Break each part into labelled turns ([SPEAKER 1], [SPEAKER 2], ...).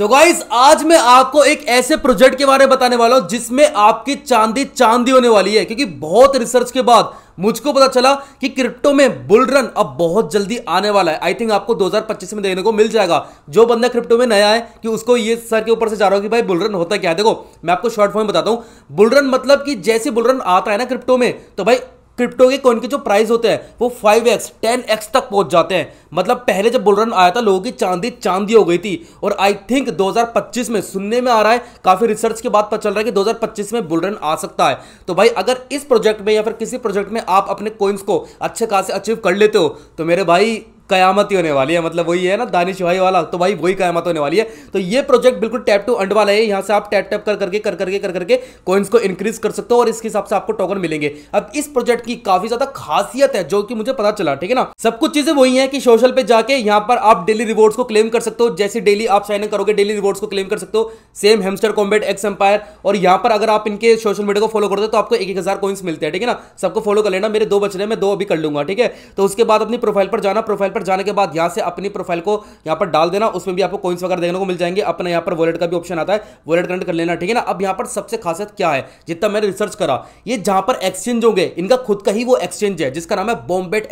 [SPEAKER 1] तो गाइस आज मैं आपको एक ऐसे प्रोजेक्ट के बारे में बताने वाला हूं जिसमें आपकी चांदी चांदी होने वाली है क्योंकि बहुत रिसर्च के बाद मुझको पता चला कि क्रिप्टो में बुल रन अब बहुत जल्दी आने वाला है आई थिंक आपको 2025 में देखने को मिल जाएगा जो बंदा क्रिप्टो में नया है कि उसको ये सर के ऊपर से जा रहा हूं कि भाई बुल रन होता क्या है देखो मैं आपको शॉर्ट फॉर्म बताता हूं बुल रन मतलब कि जैसे बुल रन आता है ना क्रिप्टो में तो भाई क्रिप्टो के कॉइन के जो प्राइस होते हैं वो फाइव एक्स टेन एक्स तक पहुंच जाते हैं मतलब पहले जब बुलरन आया था लोगों की चांदी चांदी हो गई थी और आई थिंक 2025 में सुनने में आ रहा है काफी रिसर्च के बाद पता चल रहा है कि 2025 में बुलरन आ सकता है तो भाई अगर इस प्रोजेक्ट में या फिर किसी प्रोजेक्ट में आप अपने कॉइन्स को अच्छे खासे अचीव कर लेते हो तो मेरे भाई कयामत ही होने वाली है मतलब वही है ना दानिश भाई वाला तो भाई वही कयामत होने वाली है तो ये प्रोजेक्ट बिल्कुल टैप टू अंड वाला है यहाँ से आप टैप टैप कर करके कर करके कर करके कॉइन्स को इंक्रीज कर सकते हो और इसके हिसाब से आपको टोकन मिलेंगे अब इस प्रोजेक्ट की काफी ज्यादा खासियत है जो कि मुझे पता चला ठीक है ना सब कुछ चीजें वही है कि सोशल पे जाके यहाँ पर आप डेली रिवॉर्ड्स को क्लेम कर सकते हो जैसे डेली आप साइन करोगे डेली रिवॉर्ड्स को क्लेम कर सकते हो same Hamster Kombat X Empire और यहाँ पर अगर आप इनके सोशल मीडिया को फॉलो करते हो तो आपको एक एक हजार कॉइन्स मिलते हैं ठीक है ना सबको फॉलो कर लेना मेरे दो बच रहे हैं मैं दो अभी कर लूंगा ठीक है तो उसके बाद अपनी प्रोफाइल पर जाना प्रोफाइल पर पर जाने के बाद यहाँ से अपनी प्रोफाइल को यहाँ पर डाल देना उसमें भी आपको कॉइन्स वगैरह देखने को मिल जाएंगे अपने यहाँ पर वॉलेट का भी ऑप्शन आता है वॉलेट कनेक्ट कर लेना ठीक है ना अब यहाँ पर सबसे खासियत क्या है जितना मैंने रिसर्च करा ये जहाँ पर एक्सचेंज होंगे इनका खुद का ही वो एक्सचेंज है जिसका नाम है बॉम्बेट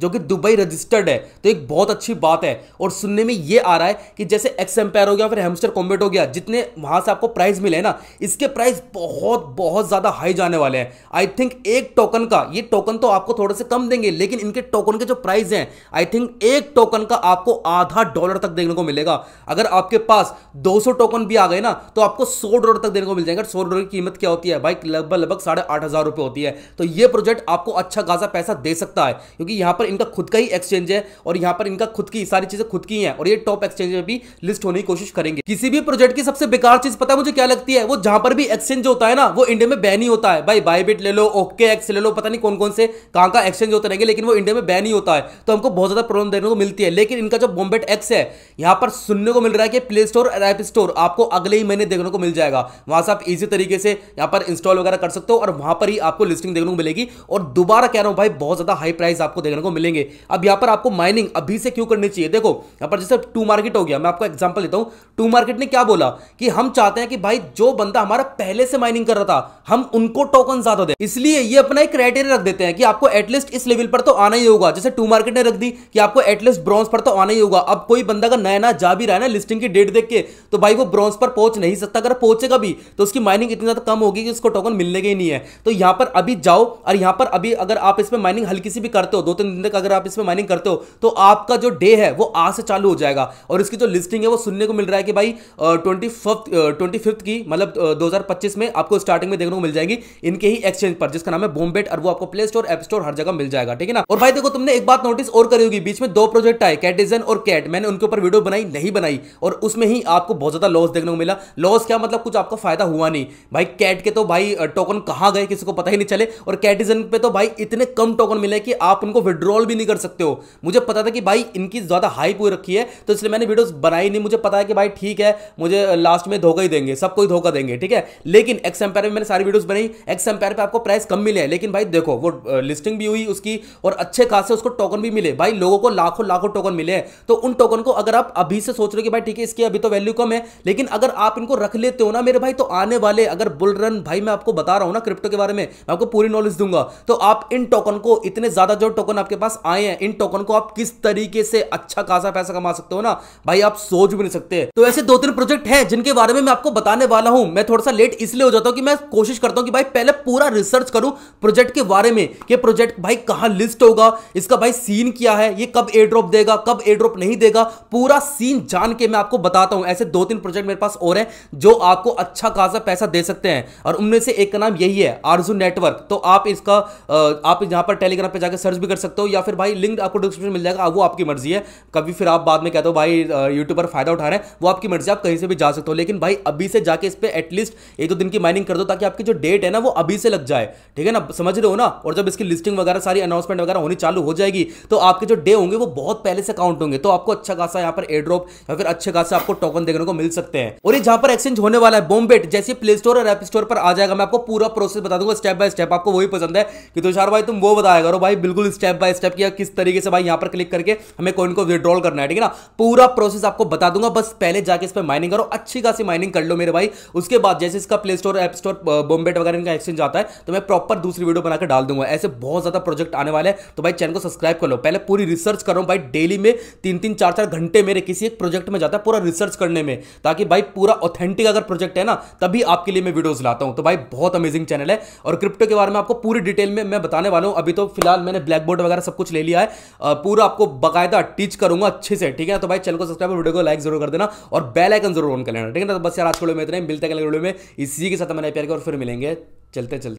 [SPEAKER 1] जो कि दुबई रजिस्टर्ड है तो एक बहुत अच्छी बात है और सुनने में ये आ रहा है कि जैसे एक्स एम्पायर हो गया फिर हेमस्टर कॉम्बेट हो गया जितने वहाँ से आपको प्राइस मिले ना इसके प्राइस बहुत बहुत ज्यादा हाई जाने वाले हैं आई थिंक एक टोकन का ये टोकन तो आपको थोड़े से कम देंगे लेकिन इनके टोकन के जो प्राइस हैं आई थिंक एक टोकन का आपको आधा डॉलर तक देखने को मिलेगा अगर आपके पास 200 टोकन भी आ गए ना तो आपको 100 डॉलर तक देखने को मिल जाएगा सौ डॉलर की कीमत क्या होती है भाई लगभग लगभग साढ़े आठ हज़ार रुपये होती है तो ये प्रोजेक्ट आपको अच्छा खासा पैसा दे सकता है क्योंकि यहाँ पर इनका खुद का ही एक्सचेंज है और यहाँ पर इनका खुद की सारी चीज़ें खुद की हैं और ये टॉप एक्सचेंज में भी लिस्ट होने की कोशिश करेंगे किसी भी प्रोजेक्ट की सबसे बेकार चीज़ पता है मुझे क्या लगती है वो जहां पर भी एक्सचेंज होता है ना वो इंडिया में बैन ही होता है भाई बाईबिट ले लो ओके एक्स ले लो पता नहीं कौन कौन से कहां का एक्सचेंज होते रहेंगे लेकिन वो इंडिया में बैन ही होता है तो हमको बहुत ज़्यादा प्रॉब्लम देखने को मिलती है लेकिन इनका जो बॉम्बेट एक्स है यहाँ पर सुनने को मिल रहा है कि प्ले स्टोर और ऐप स्टोर आपको अगले ही महीने देखने को मिल जाएगा वहां से आप इजी तरीके से यहाँ पर इंस्टॉल वगैरह कर सकते हो और वहां पर ही आपको लिस्टिंग देखने को मिलेगी और दोबारा कह रहा हूँ भाई बहुत ज़्यादा हाई प्राइस आपको देखने को मिलेंगे अब यहाँ पर आपको माइनिंग अभी से क्यों करनी चाहिए देखो यहाँ पर जैसे टू मार्केट हो गया मैं आपको एग्जाम्पल देता हूँ टू मार्केट ने क्या बोला कि हम चाहते हैं कि भाई जो बंदा हमारा पहले से माइनिंग कर रहा था हम उनको टोकन ज्यादा दें इसलिए ये अपना एक क्राइटेरिया रख देते हैं कि आपको एटलीस्ट इस लेवल पर तो आना ही होगा जैसे टू मार्केट ने रख दिया थी कि आपको एटलीस्ट ब्रॉन्स पर तो आना ही होगा अब कोई बंदा का नया नया जा भी रहा है ना लिस्टिंग की डेट देख के तो भाई वो ब्रॉन्स पर पहुंच नहीं सकता अगर पहुंचेगा भी तो उसकी माइनिंग इतनी ज़्यादा कम होगी कि उसको टोकन मिलने के ही नहीं है तो यहां पर अभी जाओ और यहां पर अभी अगर आप इसमें माइनिंग हल्की सी भी करते हो दो तीन दिन तक अगर आप इसमें माइनिंग करते हो तो आपका जो डे है वो आज से चालू हो जाएगा और इसकी जो लिस्टिंग है वो सुनने को मिल रहा है कि भाई ट्वेंटी ट्वेंटी फिफ्थ की मतलब दो में आपको स्टार्टिंग में देखने को मिल जाएगी इनके ही एक्सचेंज पर जिसका नाम है बोम्बेट और वो आपको प्ले स्टोर एप स्टोर हर जगह मिल जाएगा ठीक है ना और भाई देखो तुमने एक बात नोटिस और करी होगी बीच में दो प्रोजेक्ट आए कैटिजन और कैट मैंने उनके ऊपर वीडियो बनाई नहीं बनाई और उसमें ही आपको बहुत ज़्यादा लॉस देखने को मिला लॉस क्या मतलब कुछ आपका फायदा हुआ नहीं भाई कैट के तो भाई टोकन कहाँ गए किसी को पता ही नहीं चले और कैटिजन पे तो भाई इतने कम टोकन मिले कि आप उनको विड्रॉल भी नहीं कर सकते हो मुझे पता था कि भाई इनकी ज़्यादा हाई पूरी रखी है तो इसलिए मैंने वीडियोस बनाई नहीं मुझे पता है कि भाई ठीक है मुझे लास्ट में धोखा ही देंगे सबको ही धोखा देंगे ठीक है लेकिन एक्स एम्पायर में मैंने सारी वीडियोस बनाई एक्स एम्पायर पर आपको प्राइस कम मिले लेकिन भाई देखो वो लिस्टिंग भी हुई उसकी और अच्छे खासे उसको टोकन भी मिले भाई भाई लोगों को लाखों लाखों टोकन मिले हैं तो उन टोकन को अगर आप अभी से सोच रहे हो कि भाई ठीक है इसकी अभी तो वैल्यू कम है लेकिन अगर आप इनको रख लेते हो ना मेरे भाई तो आने वाले अगर बुल रन भाई मैं आपको बता रहा हूँ ना क्रिप्टो के बारे में मैं आपको पूरी नॉलेज दूंगा तो आप इन टोकन को इतने ज्यादा जो टोकन आपके पास आए हैं इन टोकन को आप किस तरीके से अच्छा खासा पैसा कमा सकते हो ना भाई आप सोच भी नहीं सकते तो ऐसे दो तीन प्रोजेक्ट है जिनके बारे में मैं आपको बताने वाला हूं मैं थोड़ा सा लेट इसलिए हो जाता हूं कि मैं कोशिश करता हूं कि भाई पहले पूरा रिसर्च करूं प्रोजेक्ट के बारे में कि प्रोजेक्ट भाई कहां लिस्ट होगा इसका भाई सीन क्या क्या है ये कब ए ड्रॉप देगा कब ए ड्रॉप नहीं देगा पूरा सीन जान के मैं आपको बताता हूं ऐसे दो तीन प्रोजेक्ट मेरे पास और हैं जो आपको अच्छा खासा पैसा दे सकते हैं और उनमें से एक का नाम यही है आरजू नेटवर्क तो आप इसका आप यहां पर टेलीग्राम पर जाकर सर्च भी कर सकते हो या फिर भाई लिंक आपको डिस्क्रिप्शन मिल जाएगा वो आपकी मर्जी है कभी फिर आप बाद में कहते हो भाई यूट्यूब पर फायदा उठा रहे हैं वो आपकी मर्जी आप कहीं से भी जा सकते हो लेकिन भाई अभी से जाके इस पर एटलीस्ट एक दो दिन की माइनिंग कर दो ताकि आपकी जो डेट है ना वो अभी से लग जाए ठीक है ना समझ रहे हो ना और जब इसकी लिस्टिंग वगैरह सारी अनाउंसमेंट वगैरह होनी चालू हो जाएगी तो आपके आपके जो डे होंगे वो बहुत पहले से काउंट होंगे तो आपको अच्छा खासा यहाँ पर एड्रॉप या फिर अच्छे खासा आपको टोकन देखने को मिल सकते हैं और ये जहां पर एक्सचेंज होने वाला है बॉम्बेट जैसे प्ले स्टोर और एप स्टोर पर आ जाएगा मैं आपको पूरा प्रोसेस बता दूंगा स्टेप बाय स्टेप आपको वही पसंद है कि तुषार भाई तुम वो बताया करो भाई बिल्कुल स्टेप बाय स्टेप किया किस तरीके से भाई यहाँ पर क्लिक करके हमें कोइन को विद्रॉल करना है ठीक है ना पूरा प्रोसेस आपको बता दूंगा बस पहले जाके इस पर माइनिंग करो अच्छी खासी माइनिंग कर लो मेरे भाई उसके बाद जैसे इसका प्ले स्टोर एप स्टोर बॉम्बेट वगैरह इनका एक्सचेंज आता है तो मैं प्रॉपर दूसरी वीडियो बनाकर डाल दूंगा ऐसे बहुत ज्यादा प्रोजेक्ट आने वाले हैं तो भाई चैनल को सब्सक्राइब कर लो पहले पूरी पूरी रिसर्च कर रहा हूँ भाई डेली में तीन तीन चार चार घंटे मेरे किसी एक प्रोजेक्ट में जाता है पूरा रिसर्च करने में ताकि भाई पूरा ऑथेंटिक अगर प्रोजेक्ट है ना तभी आपके लिए मैं वीडियोज लाता हूँ तो भाई बहुत अमेजिंग चैनल है और क्रिप्टो के बारे में आपको पूरी डिटेल में मैं बताने वाला हूँ अभी तो फिलहाल मैंने ब्लैक बोर्ड वगैरह सब कुछ ले लिया है पूरा आपको बकायदा टीच करूंगा अच्छे से ठीक है तो भाई चैनल को सब्सक्राइब वीडियो को लाइक जरूर कर देना और बेल आइकन जरूर ऑन कर लेना ठीक है ना तो बस यार आज के वीडियो में इतने मिलते हैं अगले वीडियो में इसी के साथ मैंने प्यार किया और फिर मिलेंगे चलते चलते